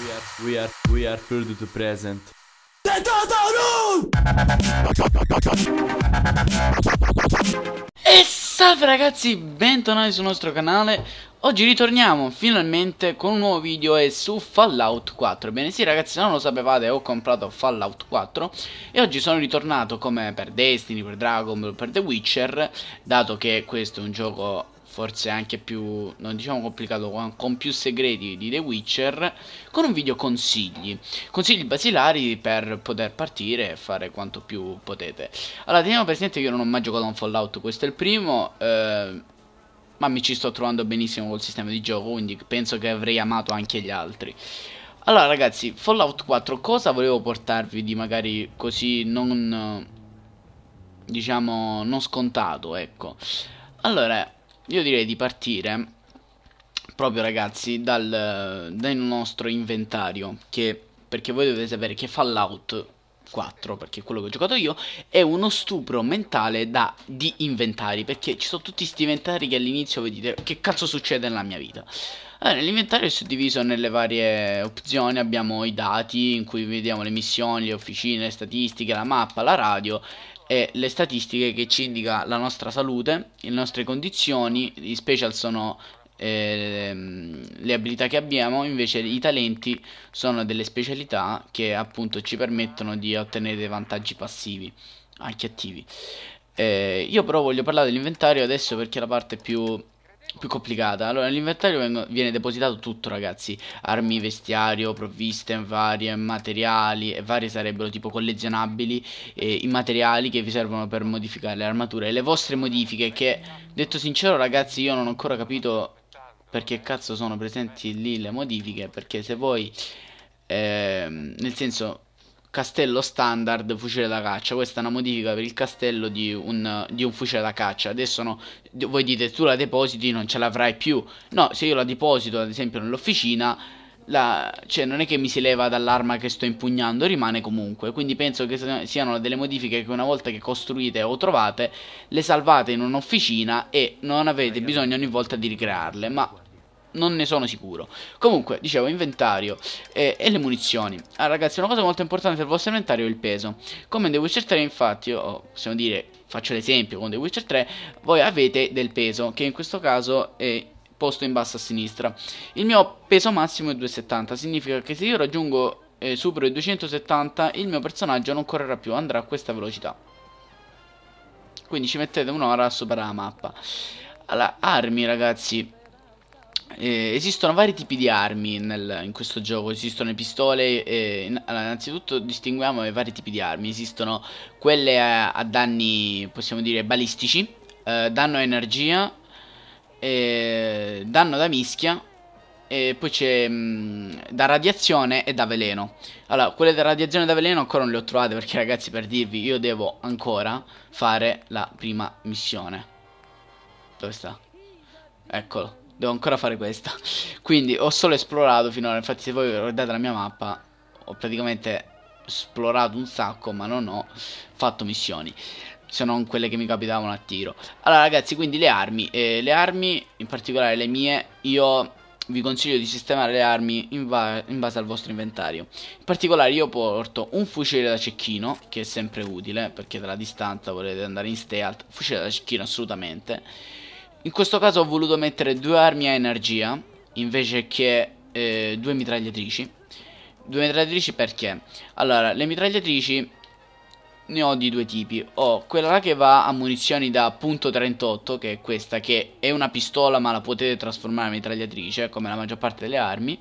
We are, we are, we are here to present. E salve ragazzi, bentornati sul nostro canale Oggi ritorniamo finalmente con un nuovo video e su Fallout 4 Bene, sì ragazzi, se non lo sapevate ho comprato Fallout 4 E oggi sono ritornato come per Destiny, per Dragon Ball, per The Witcher Dato che questo è un gioco forse anche più, non diciamo complicato, con, con più segreti di The Witcher, con un video consigli. Consigli basilari per poter partire e fare quanto più potete. Allora, teniamo presente che io non ho mai giocato a un Fallout, questo è il primo. Eh, ma mi ci sto trovando benissimo col sistema di gioco, quindi penso che avrei amato anche gli altri. Allora ragazzi, Fallout 4 cosa volevo portarvi di magari così non diciamo non scontato, ecco. Allora, io direi di partire proprio ragazzi dal, dal nostro inventario che perché voi dovete sapere che Fallout 4, perché è quello che ho giocato io, è uno stupro mentale da, di inventari, perché ci sono tutti questi inventari che all'inizio vedete che cazzo succede nella mia vita. Allora, l'inventario è suddiviso nelle varie opzioni, abbiamo i dati in cui vediamo le missioni, le officine, le statistiche, la mappa, la radio e le statistiche che ci indica la nostra salute, le nostre condizioni, i special sono eh, le abilità che abbiamo, invece i talenti sono delle specialità che appunto ci permettono di ottenere dei vantaggi passivi, anche attivi. Eh, io però voglio parlare dell'inventario adesso perché è la parte più più complicata. Allora, nell'inventario viene depositato tutto, ragazzi. Armi, vestiario, provviste varie, eh, materiali, e varie sarebbero tipo collezionabili, eh, i materiali che vi servono per modificare le armature e le vostre modifiche che, detto sincero, ragazzi, io non ho ancora capito perché cazzo sono presenti lì le modifiche, perché se voi eh, nel senso Castello standard fucile da caccia Questa è una modifica per il castello di un, di un fucile da caccia Adesso no, voi dite tu la depositi non ce l'avrai più No, se io la deposito ad esempio nell'officina la, cioè non è che mi si leva dall'arma che sto impugnando, rimane comunque. Quindi penso che siano delle modifiche che una volta che costruite o trovate, le salvate in un'officina e non avete bisogno ogni volta di ricrearle. Ma non ne sono sicuro. Comunque, dicevo, inventario eh, e le munizioni. Ah, ragazzi, una cosa molto importante del vostro inventario è il peso. Come in The Witcher 3, infatti, oh, possiamo dire, faccio l'esempio, con The Witcher 3, voi avete del peso, che in questo caso è posto in basso a sinistra. Il mio peso massimo è 2,70, significa che se io raggiungo, eh, supero i 270, il mio personaggio non correrà più, andrà a questa velocità. Quindi ci mettete un'ora a superare la mappa. Allora, armi ragazzi eh, esistono vari tipi di armi nel, in questo gioco, esistono le pistole, eh, in, allora, innanzitutto distinguiamo i vari tipi di armi, esistono quelle a, a danni, possiamo dire, balistici, eh, danno a energia, eh, danno da mischia, e poi c'è mm, da radiazione e da veleno. Allora, quelle da radiazione e da veleno ancora non le ho trovate perché ragazzi, per dirvi, io devo ancora fare la prima missione. Dove sta? Eccolo. Devo ancora fare questa. Quindi ho solo esplorato finora, infatti se voi guardate la mia mappa, ho praticamente esplorato un sacco, ma non ho fatto missioni. Se non quelle che mi capitavano a tiro. Allora ragazzi, quindi le armi. Eh, le armi, in particolare le mie, io vi consiglio di sistemare le armi in, in, base al vostro inventario. In particolare io porto un fucile da cecchino, che è sempre utile, perché dalla distanza volete andare in stealth, fucile da cecchino assolutamente. In questo caso ho voluto mettere due armi a energia invece che eh, due mitragliatrici. Due mitragliatrici perché? Allora, le mitragliatrici ne ho di due tipi. Ho quella che va a munizioni da .38, che è questa, che è una pistola ma la potete trasformare in mitragliatrice, come la maggior parte delle armi.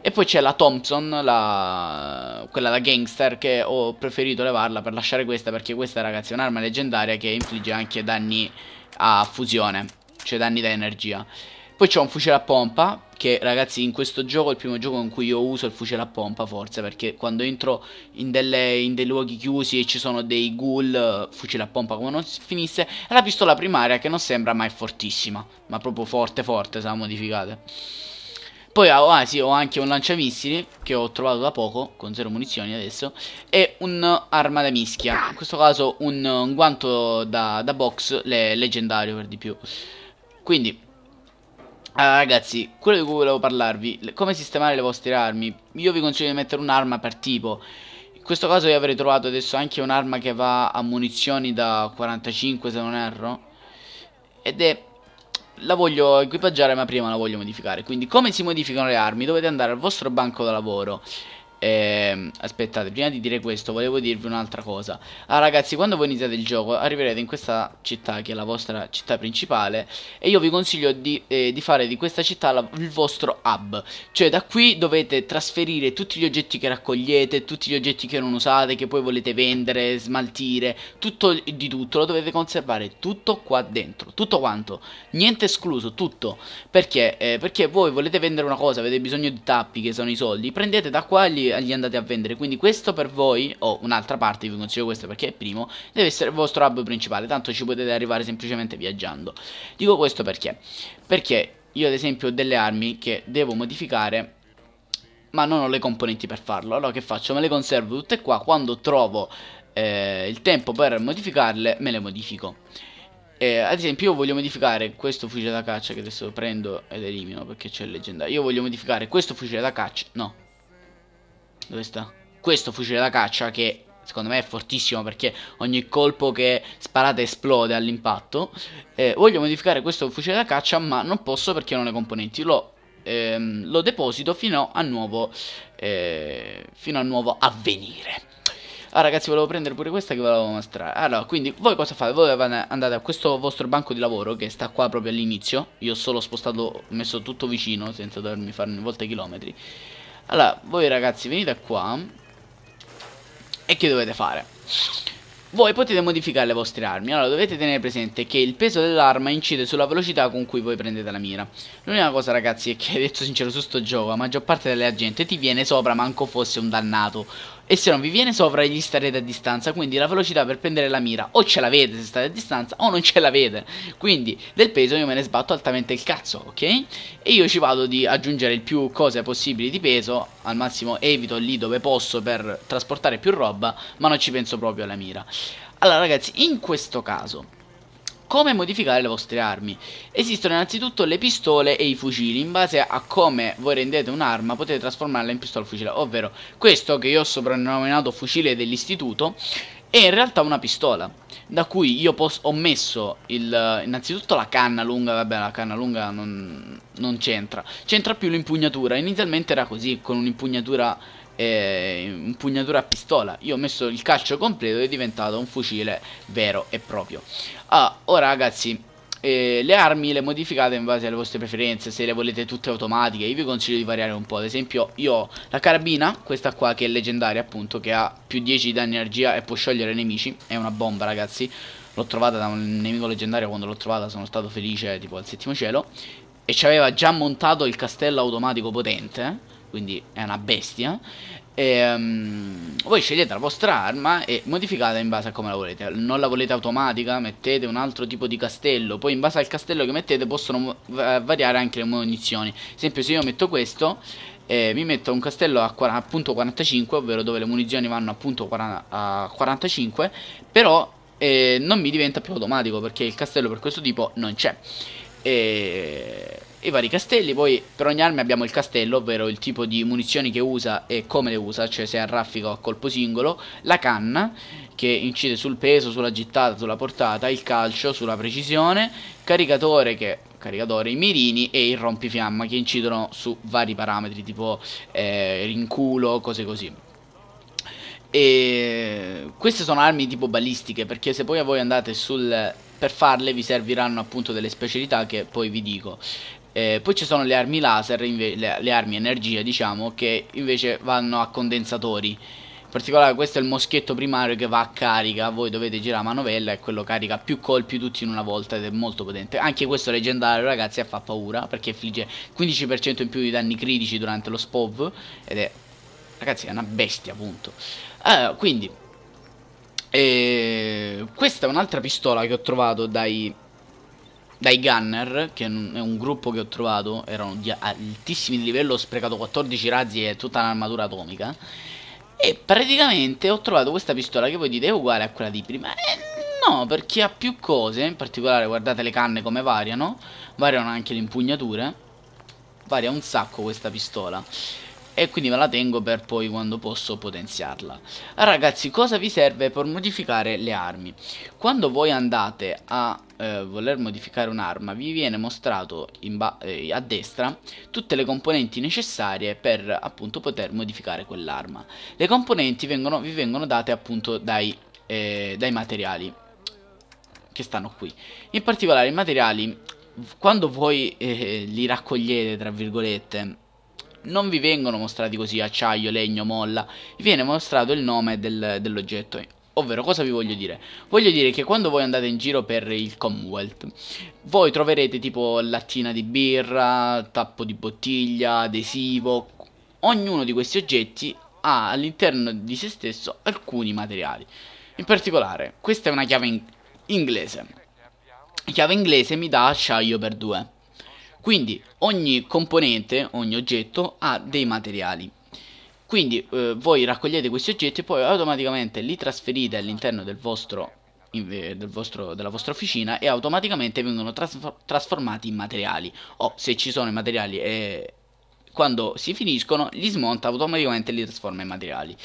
E poi c'è la Thompson, la... quella da gangster, che ho preferito levarla per lasciare questa, perché questa ragazzi è un'arma leggendaria che infligge anche danni a fusione cioè danni da energia. Poi c'ho un fucile a pompa, che ragazzi in questo gioco è il primo gioco in cui io uso il fucile a pompa forse, perché quando entro in, delle, in dei luoghi chiusi e ci sono dei ghoul, fucile a pompa come non finisse, è la pistola primaria che non sembra mai fortissima, ma proprio forte forte, se la modificate. Poi ah, sì, ho anche un lanciamissili che ho trovato da poco, con zero munizioni adesso, e un'arma da mischia, in questo caso un, un guanto da, da box le, leggendario per di più. Quindi, allora, ragazzi, quello di cui volevo parlarvi, come sistemare le vostre armi, io vi consiglio di mettere un'arma per tipo. In questo caso io avrei trovato adesso anche un'arma che va a munizioni da 45 se non erro. Ed è... La voglio equipaggiare ma prima la voglio modificare Quindi come si modificano le armi? Dovete andare al vostro banco da lavoro Ehm, aspettate, prima di dire questo volevo dirvi un'altra cosa Ah ragazzi, quando voi iniziate il gioco arriverete in questa città che è la vostra città principale E io vi consiglio di, eh, di fare di questa città la, il vostro hub Cioè da qui dovete trasferire tutti gli oggetti che raccogliete Tutti gli oggetti che non usate, che poi volete vendere, smaltire Tutto di tutto, lo dovete conservare tutto qua dentro Tutto quanto, niente escluso, tutto Perché? Eh, perché voi volete vendere una cosa, avete bisogno di tappi che sono i soldi Prendete da qua e li andate a vendere. Quindi questo per voi, o un'altra parte, vi consiglio questo perché è primo, deve essere il vostro hub principale, tanto ci potete arrivare semplicemente viaggiando. Dico questo perché? Perché io ad esempio ho delle armi che devo modificare ma non ho le componenti per farlo. Allora che faccio? Me le conservo tutte qua, quando trovo eh, il tempo per modificarle me le modifico. Eh, ad esempio io voglio modificare questo fucile da caccia che adesso prendo ed elimino perché c'è il leggendario. Io voglio modificare questo fucile da caccia, no, dove sta? Questo fucile da caccia che secondo me è fortissimo perché ogni colpo che sparate esplode all'impatto. Eh, voglio modificare questo fucile da caccia ma non posso perché non ho le componenti. Lo, ehm, lo deposito fino a nuovo, eh, fino a nuovo avvenire. Ah ragazzi volevo prendere pure questa che ve la volevo mostrare Allora ah, quindi voi cosa fate? Voi andate a questo vostro banco di lavoro che sta qua proprio all'inizio Io ho solo spostato, messo tutto vicino senza dovermi fare ogni volta chilometri allora, voi ragazzi venite qua E che dovete fare? Voi potete modificare le vostre armi, allora dovete tenere presente che il peso dell'arma incide sulla velocità con cui voi prendete la mira. L'unica cosa ragazzi è che, detto sincero, su sto gioco la maggior parte della gente ti viene sopra manco fosse un dannato. E se non vi viene sopra gli starete a distanza, quindi la velocità per prendere la mira o ce l'avete se state a distanza o non ce l'avete. Quindi del peso io me ne sbatto altamente il cazzo, ok? E io ci vado di aggiungere il più cose possibili di peso, al massimo evito lì dove posso per trasportare più roba, ma non ci penso proprio alla mira. Allora ragazzi, in questo caso come modificare le vostre armi esistono innanzitutto le pistole e i fucili in base a come voi rendete un'arma potete trasformarla in pistola o fucile ovvero questo che io ho soprannominato fucile dell'istituto è in realtà una pistola da cui io ho messo il, innanzitutto la canna lunga, vabbè la canna lunga non, non c'entra, c'entra più l'impugnatura, inizialmente era così, con un'impugnatura impugnatura a pistola. Io ho messo il calcio completo ed è diventato un fucile vero e proprio. Ah, ora oh, ragazzi, eh, le armi le modificate in base alle vostre preferenze, se le volete tutte automatiche, io vi consiglio di variare un po'. Ad esempio, io ho la carabina, questa qua che è leggendaria appunto, che ha più 10 di danno energia e può sciogliere nemici, è una bomba ragazzi. L'ho trovata da un nemico leggendario, quando l'ho trovata sono stato felice, tipo al settimo cielo. E ci aveva già montato il castello automatico potente. Eh quindi è una bestia. E, um, voi scegliete la vostra arma e modificate in base a come la volete. Non la volete automatica, mettete un altro tipo di castello. Poi in base al castello che mettete possono variare anche le munizioni. Ad esempio se io metto questo, eh, mi metto un castello a, a, punto 45, ovvero dove le munizioni vanno a punto 40, a 45, però eh, non mi diventa più automatico perché il castello per questo tipo non c'è. E eh, i vari castelli, poi per ogni arma abbiamo il castello, ovvero il tipo di munizioni che usa e come le usa, cioè se è a raffico o a colpo singolo, la canna che incide sul peso, sulla gittata, sulla portata, il calcio, sulla precisione, caricatore che caricatore, i mirini e il rompifiamma che incidono su vari parametri tipo eh, rinculo, cose così. E queste sono armi tipo balistiche perché se poi voi andate sul per farle vi serviranno appunto delle specialità che poi vi dico eh, poi ci sono le armi laser, le, le, armi energia diciamo, che invece vanno a condensatori. In particolare questo è il moschetto primario che va a carica, voi dovete girare la manovella e quello carica più colpi tutti in una volta ed è molto potente. Anche questo leggendario ragazzi fa paura perché affligge 15% in più di danni critici durante lo SPOV ed è... ragazzi è una bestia appunto. Allora, quindi... Eh, questa è un'altra pistola che ho trovato dai dai Gunner, che è un gruppo che ho trovato, erano di altissimi di livello, ho sprecato 14 razzi e tutta l'armatura atomica. E praticamente ho trovato questa pistola che voi dite è uguale a quella di prima. E no, perché ha più cose, in particolare guardate le canne come variano, variano anche le impugnature, varia un sacco questa pistola e quindi me la tengo per poi quando posso potenziarla ragazzi cosa vi serve per modificare le armi quando voi andate a eh, voler modificare un'arma vi viene mostrato eh, a destra tutte le componenti necessarie per appunto poter modificare quell'arma le componenti vengono, vi vengono date appunto dai, eh, dai materiali che stanno qui in particolare i materiali quando voi eh, li raccogliete tra virgolette non vi vengono mostrati così acciaio, legno, molla, vi viene mostrato il nome del, dell'oggetto. Ovvero, cosa vi voglio dire? Voglio dire che quando voi andate in giro per il Commonwealth, voi troverete tipo lattina di birra, tappo di bottiglia, adesivo. Ognuno di questi oggetti ha all'interno di se stesso alcuni materiali. In particolare, questa è una chiave in inglese. Chiave inglese mi dà acciaio per due. Quindi ogni componente, ogni oggetto ha dei materiali. Quindi eh, voi raccogliete questi oggetti e poi automaticamente li trasferite all'interno del eh, del della vostra officina e automaticamente vengono trasfor trasformati in materiali o oh, se ci sono i materiali e quando si finiscono li smonta automaticamente e li trasforma in materiali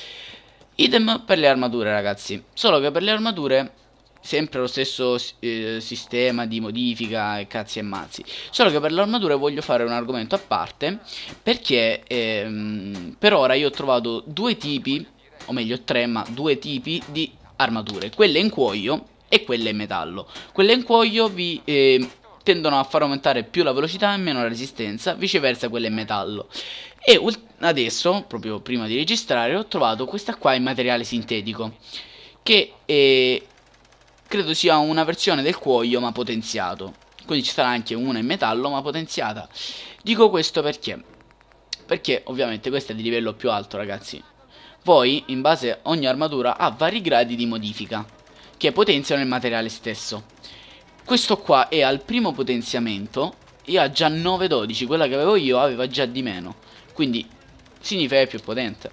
idem per le armature ragazzi solo che per le armature sempre lo stesso eh, sistema di modifica e cazzi e mazzi solo che per l'armatura voglio fare un argomento a parte perché ehm, per ora io ho trovato due tipi o meglio tre ma due tipi di armature quelle in cuoio e quelle in metallo quelle in cuoio vi eh, tendono a far aumentare più la velocità e meno la resistenza viceversa quelle in metallo e adesso proprio prima di registrare ho trovato questa qua in materiale sintetico che eh, credo sia una versione del cuoio ma potenziato quindi ci sarà anche una in metallo ma potenziata dico questo perché perché ovviamente questa è di livello più alto ragazzi poi in base a ogni armatura ha vari gradi di modifica che potenziano il materiale stesso questo qua è al primo potenziamento e ha già 9-12 quella che avevo io aveva già di meno quindi significa che è più potente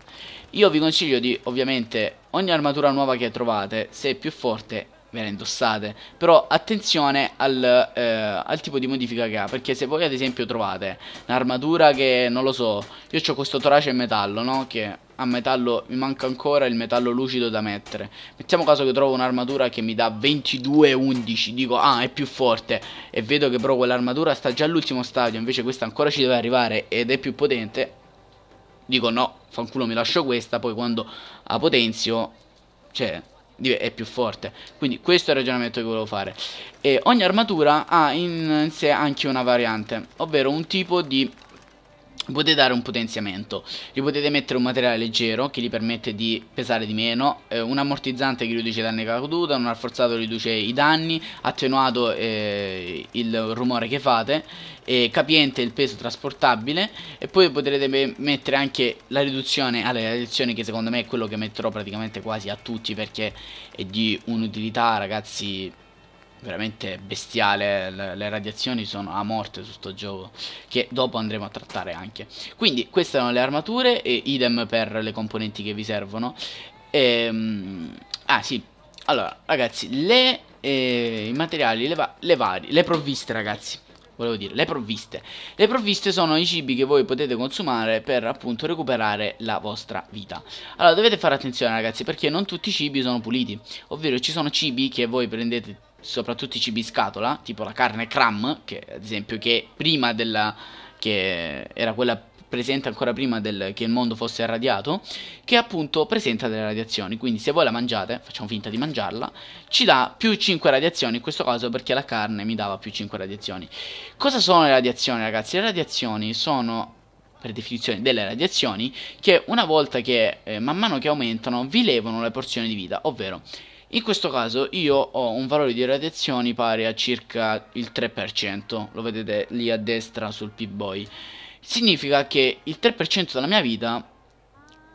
io vi consiglio di ovviamente ogni armatura nuova che trovate se è più forte viene indossate però attenzione al, eh, al, tipo di modifica che ha perché se voi ad esempio trovate un'armatura che non lo so io ho questo torace in metallo no che a metallo mi manca ancora il metallo lucido da mettere mettiamo caso che trovo un'armatura che mi dà 22-11 dico ah è più forte e vedo che però quell'armatura sta già all'ultimo stadio invece questa ancora ci deve arrivare ed è più potente dico no fanculo mi lascio questa poi quando la potenzio cioè è più forte quindi questo è il ragionamento che volevo fare e ogni armatura ha in sé anche una variante ovvero un tipo di potete dare un potenziamento, gli potete mettere un materiale leggero che gli permette di pesare di meno, eh, un ammortizzante che riduce i danni caduta, un rafforzato riduce i danni, attenuato eh, il rumore che fate, eh, capiente il peso trasportabile e poi potrete mettere anche la riduzione alle ah, che secondo me è quello che metterò praticamente quasi a tutti perché è di un'utilità ragazzi veramente bestiale, le, le, radiazioni sono a morte su sto gioco, che dopo andremo a trattare anche. Quindi queste sono le armature, e idem per le componenti che vi servono. E, ehm, ah sì, allora ragazzi, le, eh, i materiali, le, va le, vari, le provviste ragazzi volevo dire, le provviste. Le provviste sono i cibi che voi potete consumare per appunto recuperare la vostra vita. Allora dovete fare attenzione ragazzi perché non tutti i cibi sono puliti, ovvero ci sono cibi che voi prendete soprattutto i cibi scatola, tipo la carne cram, che ad esempio che prima della che era quella presente ancora prima del, che il mondo fosse irradiato, che appunto presenta delle radiazioni. Quindi se voi la mangiate, facciamo finta di mangiarla, ci dà più 5 radiazioni, in questo caso perché la carne mi dava più 5 radiazioni. Cosa sono le radiazioni ragazzi? Le radiazioni sono per definizione delle radiazioni che una volta che eh, man mano che aumentano vi levano le porzioni di vita, ovvero in questo caso io ho un valore di radiazioni pari a circa il 3%, lo vedete lì a destra sul P-Boy. Significa che il 3% della mia vita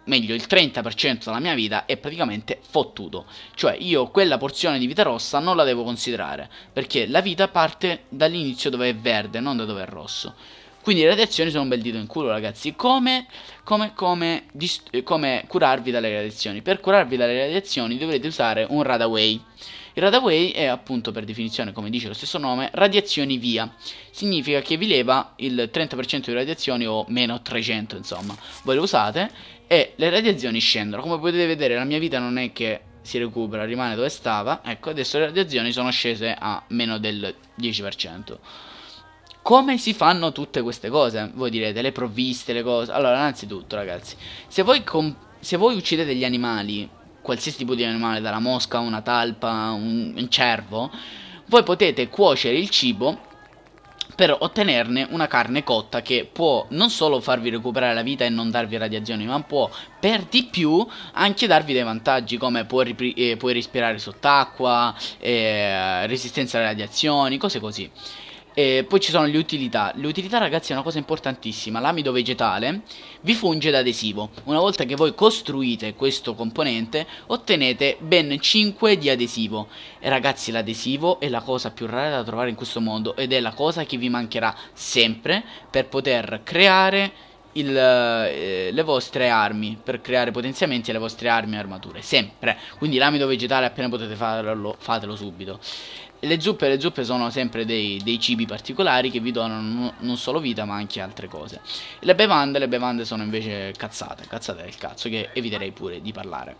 meglio il 30% della mia vita è praticamente fottuto. Cioè io quella porzione di vita rossa non la devo considerare, perché la vita parte dall'inizio dove è verde, non da dove è rosso. Quindi le radiazioni sono un bel dito in culo, ragazzi. Come, come, come, come curarvi dalle radiazioni? Per curarvi dalle radiazioni dovrete usare un radaway. Il radaway è appunto per definizione, come dice lo stesso nome, radiazioni via. Significa che vi leva il 30% di radiazioni o meno 300, insomma. Voi le usate e le radiazioni scendono. Come potete vedere la mia vita non è che si recupera, rimane dove stava. Ecco, adesso le radiazioni sono scese a meno del 10%. Come si fanno tutte queste cose? Voi direte, le provviste, le cose... Allora, innanzitutto, ragazzi, se voi, se voi uccidete gli animali, qualsiasi tipo di animale, dalla mosca, una talpa, un, un cervo, voi potete cuocere il cibo per ottenerne una carne cotta che può non solo farvi recuperare la vita e non darvi radiazioni, ma può per di più anche darvi dei vantaggi come puoi, eh, puoi respirare sott'acqua, eh, resistenza alle radiazioni, cose così. E poi ci sono le utilità. Le utilità, ragazzi, è una cosa importantissima. L'amido vegetale vi funge da adesivo. Una volta che voi costruite questo componente, ottenete ben 5 di adesivo. E ragazzi, l'adesivo è la cosa più rara da trovare in questo mondo ed è la cosa che vi mancherà sempre per poter creare il, eh, le vostre armi per creare potenziamenti alle vostre armi e armature sempre quindi l'amido vegetale appena potete farlo fatelo subito le zuppe, le zuppe sono sempre dei, dei, cibi particolari che vi donano non solo vita ma anche altre cose. Le bevande, le bevande sono invece cazzate, cazzate del cazzo che eviterei pure di parlare.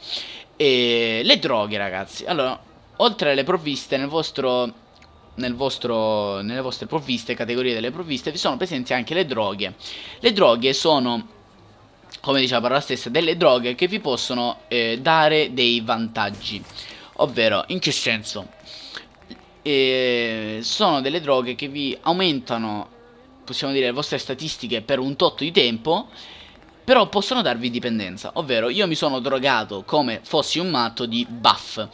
E le droghe ragazzi, allora, oltre alle provviste nel vostro, nel vostro, nelle vostre provviste, categorie delle provviste, vi sono presenti anche le droghe. Le droghe sono come diceva la parola stessa, delle droghe che vi possono eh, dare dei vantaggi. Ovvero, in che senso? e sono delle droghe che vi aumentano, possiamo dire, le vostre statistiche per un tot di tempo, però possono darvi dipendenza, ovvero io mi sono drogato come fossi un matto di buff,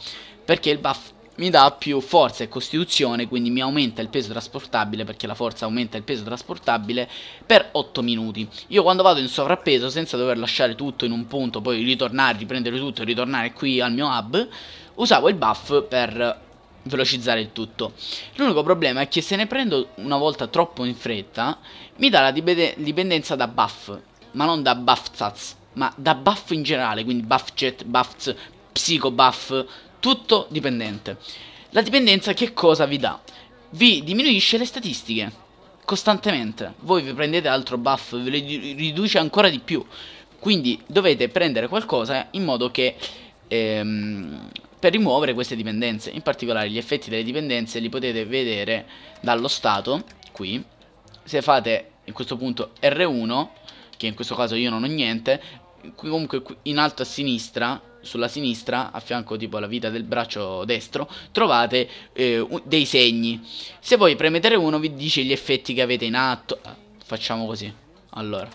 perché il buff mi dà più forza e costituzione, quindi mi aumenta il peso trasportabile, perché la forza aumenta il peso trasportabile, per 8 minuti. Io quando vado in sovrappeso, senza dover lasciare tutto in un punto, poi ritornare, riprendere tutto e ritornare qui al mio hub, usavo il buff per velocizzare il tutto. L'unico problema è che se ne prendo una volta troppo in fretta, mi dà la dipendenza da buff, ma non da buff stats, ma da buff in generale, quindi buff jet, buffs, psico buff, tutto dipendente. La dipendenza che cosa vi dà? Vi diminuisce le statistiche, costantemente. Voi vi prendete altro buff, ve le riduce ancora di più. Quindi dovete prendere qualcosa in modo che... Ehm, per rimuovere queste dipendenze. In particolare gli effetti delle dipendenze li potete vedere dallo stato, qui, se fate in questo punto R1, che in questo caso io non ho niente, comunque in alto a sinistra, sulla sinistra, a fianco tipo alla vita del braccio destro, trovate eh, dei segni. Se voi premete R1 vi dice gli effetti che avete in atto. Ah, facciamo così. Allora,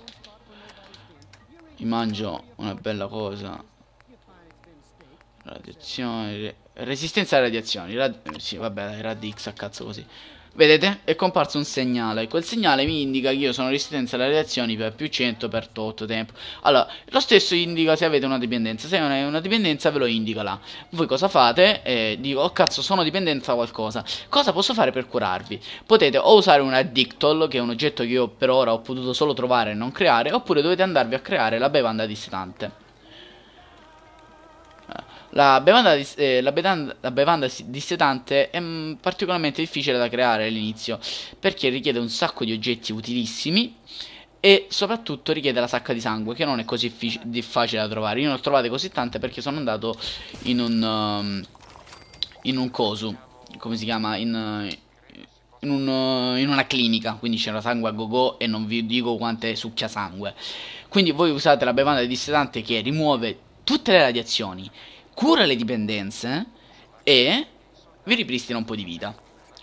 mi mangio una bella cosa Radiazione. Resistenza alle radiazioni. Rad sì, vabbè, rad X a cazzo così. Vedete? È comparso un segnale. Quel segnale mi indica che io sono resistenza alle radiazioni per più 100 per tot tempo. Allora, lo stesso indica se avete una dipendenza. Se non è una dipendenza ve lo indica là. Voi cosa fate? Eh, dico, oh cazzo, sono dipendenza da qualcosa. Cosa posso fare per curarvi? Potete o usare un addictol, che è un oggetto che io per ora ho potuto solo trovare e non creare, oppure dovete andarvi a creare la bevanda distante. La bevanda, dis eh, la bevanda, la bevanda dissetante è mh, mm, particolarmente difficile da creare all'inizio perché richiede un sacco di oggetti utilissimi e soprattutto richiede la sacca di sangue che non è così facile da trovare. Io ne ho trovate così tante perché sono andato in un... Um, in un coso, come si chiama? In... in, un, in, una clinica, quindi c'era sangue a gogo -go e non vi dico quante succhia sangue. Quindi voi usate la bevanda dissetante che rimuove tutte le radiazioni cura le dipendenze e vi ripristina un po' di vita.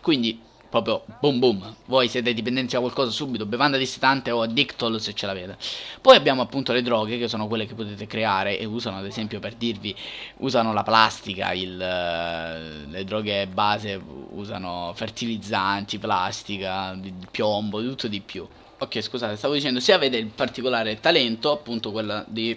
Quindi, proprio boom boom, voi siete dipendenti da qualcosa subito, bevanda distante o addictol se ce l'avete. Poi abbiamo appunto le droghe, che sono quelle che potete creare e usano ad esempio per dirvi, usano la plastica, il, eh, le droghe base usano fertilizzanti, plastica, piombo, tutto di più. Ok, scusate, stavo dicendo, se avete il particolare talento, appunto quella di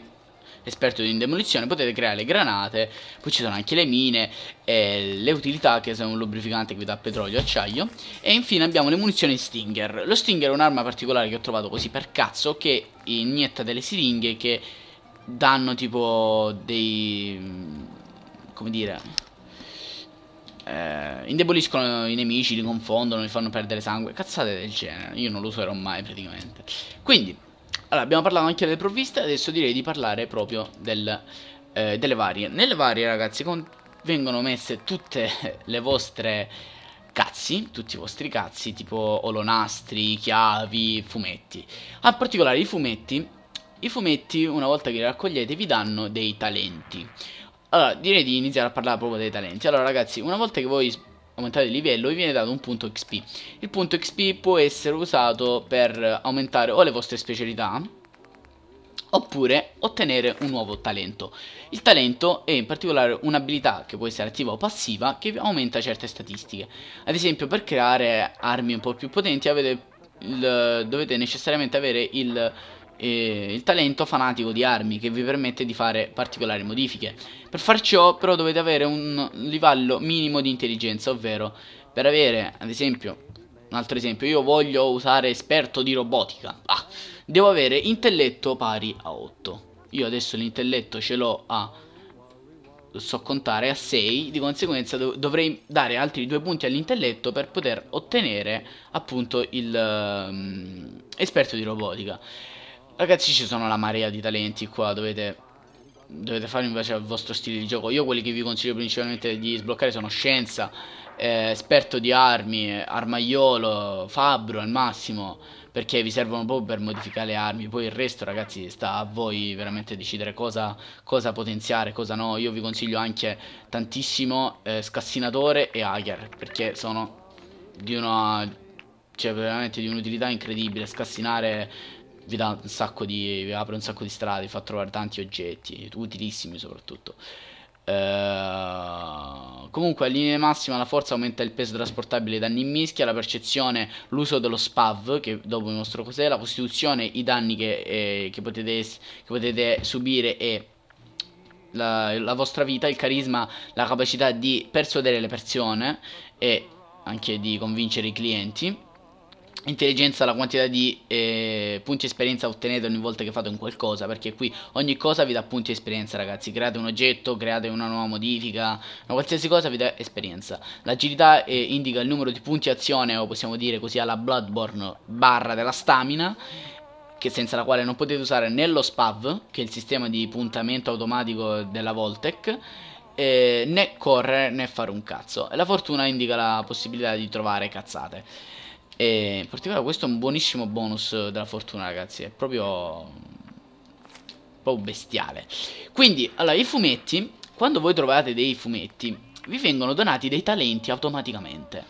esperto di demolizione, potete creare le granate, poi ci sono anche le mine, e le utilità che sono un lubrificante che vi dà petrolio e acciaio, e infine abbiamo le munizioni Stinger. Lo Stinger è un'arma particolare che ho trovato così per cazzo, che inietta delle siringhe che danno tipo dei... Mm, come dire... Eh, indeboliscono i nemici, li confondono, li fanno perdere sangue, cazzate del genere. Io non lo userò mai praticamente. Quindi, allora, abbiamo parlato anche delle provviste, adesso direi di parlare proprio del, eh, delle varie. Nelle varie, ragazzi, vengono messe tutte le vostre cazzi, tutti i vostri cazzi, tipo olonastri, chiavi, fumetti. A particolare i fumetti, i fumetti una volta che li raccogliete vi danno dei talenti. Allora, direi di iniziare a parlare proprio dei talenti. Allora, ragazzi, una volta che voi aumentare il livello vi viene dato un punto XP. Il punto XP può essere usato per aumentare o le vostre specialità oppure ottenere un nuovo talento. Il talento è in particolare un'abilità che può essere attiva o passiva che aumenta certe statistiche. Ad esempio per creare armi un po' più potenti avete il, dovete necessariamente avere il eh, il talento fanatico di armi che vi permette di fare particolari modifiche. Per far ciò però dovete avere un livello minimo di intelligenza, ovvero per avere ad esempio, un altro esempio, io voglio usare esperto di robotica, ah, devo avere intelletto pari a 8. Io adesso l'intelletto ce l'ho a so contare a 6, di conseguenza dov dovrei dare altri due punti all'intelletto per poter ottenere appunto il um, esperto di robotica. Ragazzi ci sono la marea di talenti qua, dovete, dovete fare invece il vostro stile di gioco. Io quelli che vi consiglio principalmente di sbloccare sono scienza, eh, esperto di armi, armaiolo, fabbro al massimo, perché vi servono proprio per modificare le armi. Poi il resto ragazzi sta a voi veramente decidere cosa, cosa potenziare, cosa no. Io vi consiglio anche tantissimo eh, scassinatore e hacker, perché sono di una... Cioè veramente di un'utilità incredibile, scassinare vi, di, vi apre un sacco di strade, vi fa trovare tanti oggetti, utilissimi soprattutto. Uh, comunque, a linea massima, la forza aumenta il peso trasportabile, i danni in mischia, la percezione, l'uso dello spav, che dopo vi mostro cos'è, la costituzione, i danni che, eh, che, potete, che potete, subire e la, la, vostra vita, il carisma, la capacità di persuadere le persone e anche di convincere i clienti intelligenza la quantità di eh, punti esperienza ottenete ogni volta che fate un qualcosa perché qui ogni cosa vi dà punti esperienza ragazzi create un oggetto create una nuova modifica una qualsiasi cosa vi dà esperienza l'agilità eh, indica il numero di punti azione o possiamo dire così alla Bloodborne barra della stamina che senza la quale non potete usare né lo SPAV che è il sistema di puntamento automatico della Voltec eh, né correre né fare un cazzo e la fortuna indica la possibilità di trovare cazzate e in particolare questo è un buonissimo bonus della fortuna ragazzi, è proprio, proprio bestiale. Quindi, allora, i fumetti, quando voi trovate dei fumetti, vi vengono donati dei talenti automaticamente.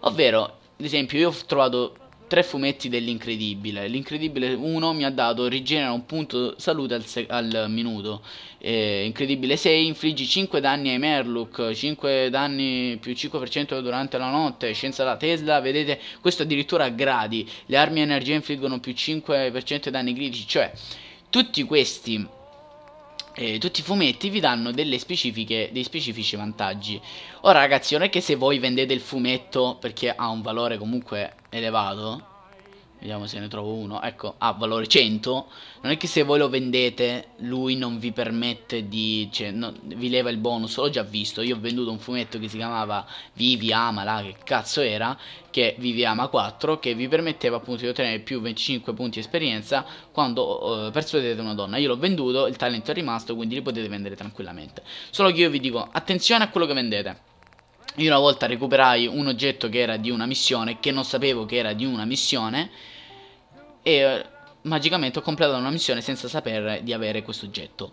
Ovvero, ad esempio, io ho trovato tre fumetti dell'incredibile. L'incredibile 1 mi ha dato rigenera un punto salute al, se- al minuto. Eh, incredibile 6 infliggi 5 danni ai Merluk, 5 danni più 5% durante la notte. Scienza della Tesla, vedete, questo addirittura a gradi. Le armi energia infliggono più 5% danni critici, cioè tutti questi eh, tutti i fumetti vi danno delle specifiche, dei specifici vantaggi. Ora ragazzi, non è che se voi vendete il fumetto perché ha un valore comunque elevato, Vediamo se ne trovo uno. Ecco, ha ah, valore 100. Non è che se voi lo vendete, lui non vi permette di... Cioè, no, vi leva il bonus. L'ho già visto. Io ho venduto un fumetto che si chiamava Vivi Ama, là, che cazzo era? Che Vivi Ama 4, che vi permetteva appunto di ottenere più 25 punti esperienza quando eh, persuadete una donna. Io l'ho venduto, il talento è rimasto, quindi li potete vendere tranquillamente. Solo che io vi dico, attenzione a quello che vendete. Io una volta recuperai un oggetto che era di una missione, che non sapevo che era di una missione, e eh, magicamente ho completato una missione senza sapere di avere questo oggetto.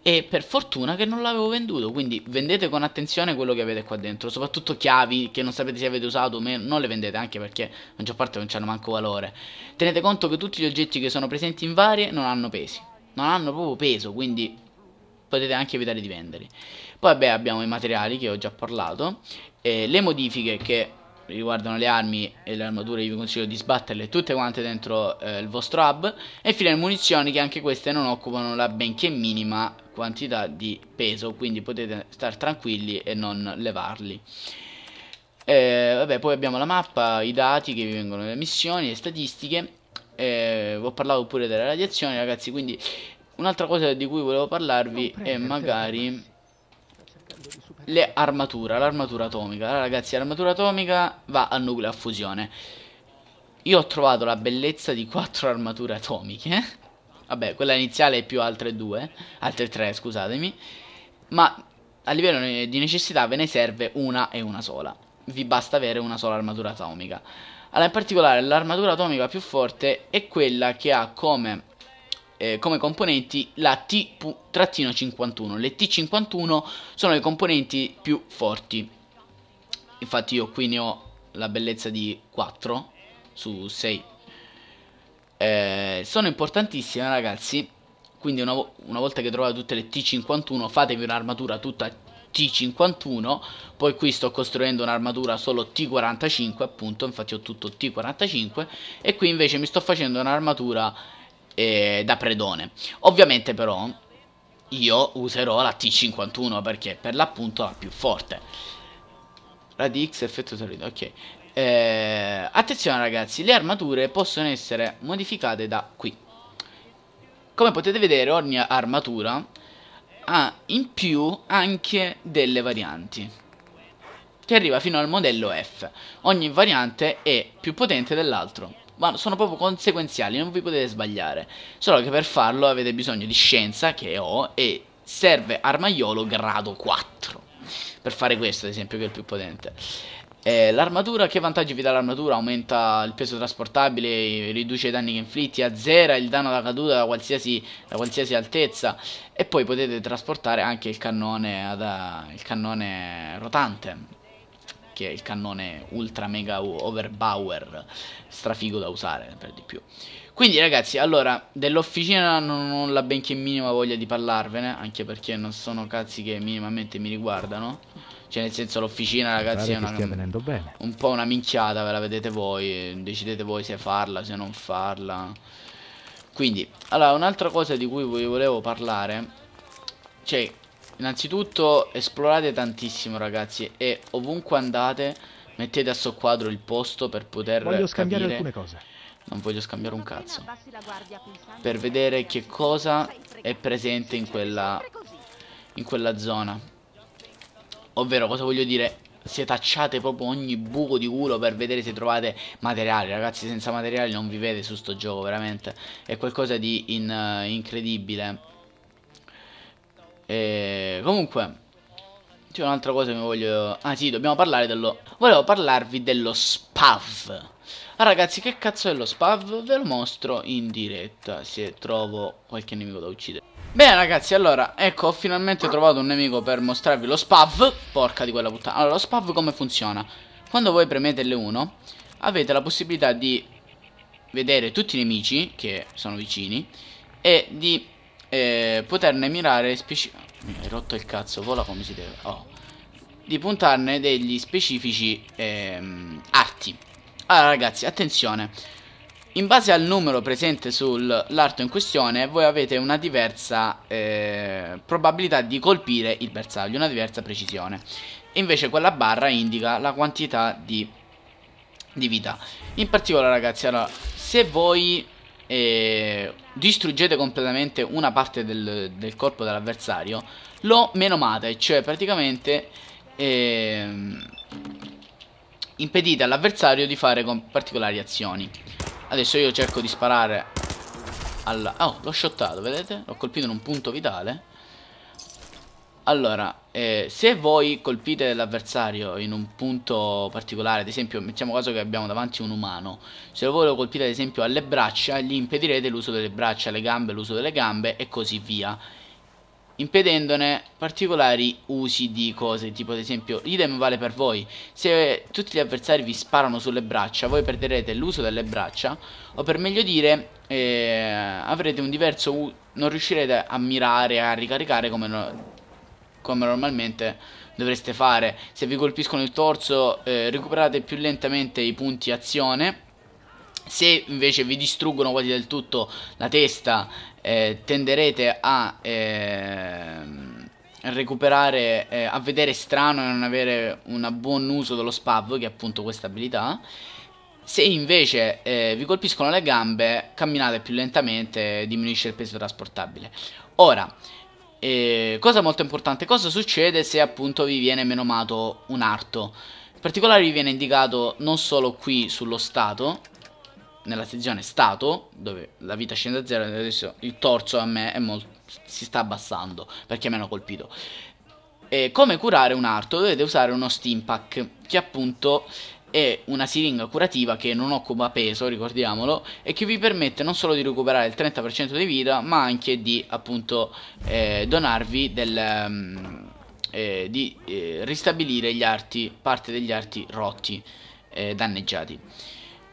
E per fortuna che non l'avevo venduto, quindi vendete con attenzione quello che avete qua dentro, soprattutto chiavi che non sapete se avete usato o meno, non le vendete anche perché la maggior parte non hanno manco valore. Tenete conto che tutti gli oggetti che sono presenti in varie non hanno pesi, non hanno proprio peso, quindi potete anche evitare di venderli. Poi beh, abbiamo i materiali che ho già parlato, eh, le modifiche che riguardano le armi e le armature io vi consiglio di sbatterle tutte quante dentro eh, il vostro hub e infine le munizioni che anche queste non occupano la benché minima quantità di peso quindi potete stare tranquilli e non levarli eh, vabbè, poi abbiamo la mappa, i dati che vi vengono dalle missioni, le statistiche eh, ho parlato pure della radiazione ragazzi quindi Un'altra cosa di cui volevo parlarvi è magari le armature, l'armatura atomica. Allora ragazzi, l'armatura atomica va a nucleo a fusione. Io ho trovato la bellezza di quattro armature atomiche. Vabbè, quella iniziale più altre due, altre tre, scusatemi. Ma a livello di necessità ve ne serve una e una sola. Vi basta avere una sola armatura atomica. Allora, in particolare, l'armatura atomica più forte è quella che ha come eh, come componenti la T-51. Le T-51 sono le componenti più forti. Infatti io qui ne ho la bellezza di 4 su 6. Eh, sono importantissime ragazzi. Quindi una, vo una volta che trovate tutte le T-51 fatevi un'armatura tutta T51 poi qui sto costruendo un'armatura solo T45 appunto infatti ho tutto T45 e qui invece mi sto facendo un'armatura eh, da predone. Ovviamente però io userò la T51 perché per l'appunto è la più forte. Radix, effetto solido, ok. Eh, attenzione ragazzi, le armature possono essere modificate da qui. Come potete vedere ogni armatura ha in più anche delle varianti che arriva fino al modello F. Ogni variante è più potente dell'altro ma sono proprio conseguenziali, non vi potete sbagliare. Solo che per farlo avete bisogno di scienza, che ho, e serve armaiolo grado 4. Per fare questo, ad esempio, che è il più potente. Eh, l'armatura, che vantaggi vi dà l'armatura? Aumenta il peso trasportabile, riduce i danni che inflitti, azzera il danno da caduta da qualsiasi, da qualsiasi altezza e poi potete trasportare anche il cannone, ad, uh, il cannone rotante che è il cannone ultra mega overpower, strafigo da usare per di più. Quindi ragazzi, allora, dell'officina non ho la benché minima voglia di parlarvene, anche perché non sono cazzi che minimamente mi riguardano. Cioè nel senso l'officina ragazzi è una, bene. un po' una minchiata, ve la vedete voi, decidete voi se farla, se non farla. Quindi, allora, un'altra cosa di cui vi volevo parlare, cioè Innanzitutto esplorate tantissimo ragazzi e ovunque andate mettete a soqquadro il posto per poter Voglio scambiare capire... alcune cose. Non voglio scambiare un cazzo. Per vedere che cosa è presente in quella in quella zona. Ovvero cosa voglio dire? Se tacciate proprio ogni buco di culo per vedere se trovate materiali Ragazzi senza materiali non vivete su sto gioco veramente È qualcosa di in, uh, incredibile e comunque, c'è un'altra cosa che voglio... Ah sì, dobbiamo parlare dello... Volevo parlarvi dello SPAV. Ah ragazzi, che cazzo è lo SPAV? Ve lo mostro in diretta, se trovo qualche nemico da uccidere. Bene ragazzi, allora, ecco, ho finalmente trovato un nemico per mostrarvi lo SPAV. Porca di quella puttana. Allora, lo SPAV come funziona? Quando voi premete L1, avete la possibilità di vedere tutti i nemici che sono vicini e di eh, poterne mirare specifici... Mi hai rotto il cazzo, vola come si deve. Oh. Di puntarne degli specifici ehm, arti. Allora ragazzi, attenzione. In base al numero presente sull'arto in questione, voi avete una diversa eh, probabilità di colpire il bersaglio, una diversa precisione. Invece quella barra indica la quantità di, di vita. In particolare ragazzi, allora, se voi e distruggete completamente una parte del, del corpo dell'avversario, lo menomate, cioè praticamente eh, impedite all'avversario di fare particolari azioni. Adesso io cerco di sparare alla... Oh, l'ho shottato, vedete? L'ho colpito in un punto vitale. Allora, eh, se voi colpite l'avversario in un punto particolare, ad esempio, mettiamo caso che abbiamo davanti un umano, se voi lo colpite ad esempio alle braccia, gli impedirete l'uso delle braccia, le gambe, l'uso delle gambe e così via, impedendone particolari usi di cose, tipo ad esempio, idem vale per voi, se tutti gli avversari vi sparano sulle braccia, voi perderete l'uso delle braccia, o per meglio dire, eh, avrete un diverso, non riuscirete a mirare, a ricaricare come... No come normalmente dovreste fare. Se vi colpiscono il torso eh, recuperate più lentamente i punti azione. Se invece vi distruggono quasi del tutto la testa eh, tenderete a... Eh, recuperare eh, a vedere strano e non avere un buon uso dello spav che è appunto questa abilità se invece eh, vi colpiscono le gambe camminate più lentamente diminuisce il peso trasportabile ora e cosa molto importante, cosa succede se appunto vi viene menomato un arto? In particolare vi viene indicato non solo qui sullo stato, nella sezione stato, dove la vita scende a zero, adesso il torso a me si sta abbassando perché mi hanno colpito. E come curare un arto? Dovete usare uno steampack che appunto e una siringa curativa che non occupa peso, ricordiamolo, e che vi permette non solo di recuperare il 30% di vita, ma anche di appunto eh, donarvi del... Um, eh, di eh, ristabilire gli arti, parte degli arti rotti, eh, danneggiati.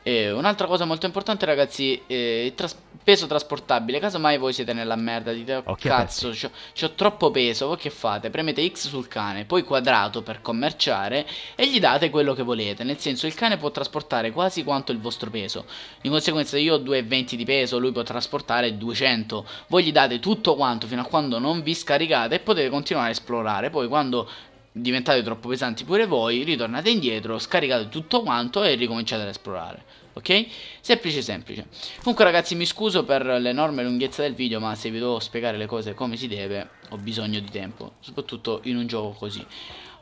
E un'altra cosa molto importante ragazzi, eh, tras peso trasportabile, casomai voi siete nella merda, dite oh, cazzo, c'ho troppo peso, voi che fate? Premete X sul cane, poi quadrato per commerciare e gli date quello che volete, nel senso il cane può trasportare quasi quanto il vostro peso, di conseguenza io ho 2,20 di peso, lui può trasportare 200, voi gli date tutto quanto fino a quando non vi scaricate e potete continuare a esplorare, poi quando diventate troppo pesanti pure voi, ritornate indietro, scaricate tutto quanto e ricominciate ad esplorare. Ok? Semplice semplice. Comunque ragazzi mi scuso per l'enorme lunghezza del video, ma se vi devo spiegare le cose come si deve, ho bisogno di tempo, soprattutto in un gioco così.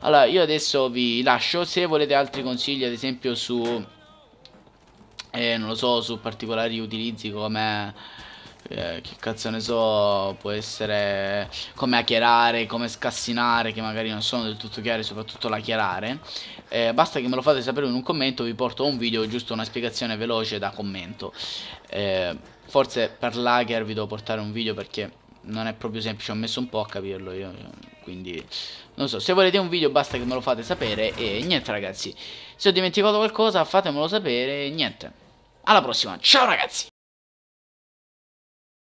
Allora, io adesso vi lascio, se volete altri consigli, ad esempio su eh, non lo so, su particolari utilizzi come eh, che cazzo ne so, può essere come hackerare, come scassinare, che magari non sono del tutto chiari, soprattutto l'hackerare. Eh, basta che me lo fate sapere in un commento, vi porto un video, giusto una spiegazione veloce da commento. Eh, forse per l'hacker vi devo portare un video perché non è proprio semplice, ho messo un po' a capirlo io, quindi non so, se volete un video basta che me lo fate sapere e niente ragazzi, se ho dimenticato qualcosa fatemelo sapere e niente, alla prossima, ciao ragazzi!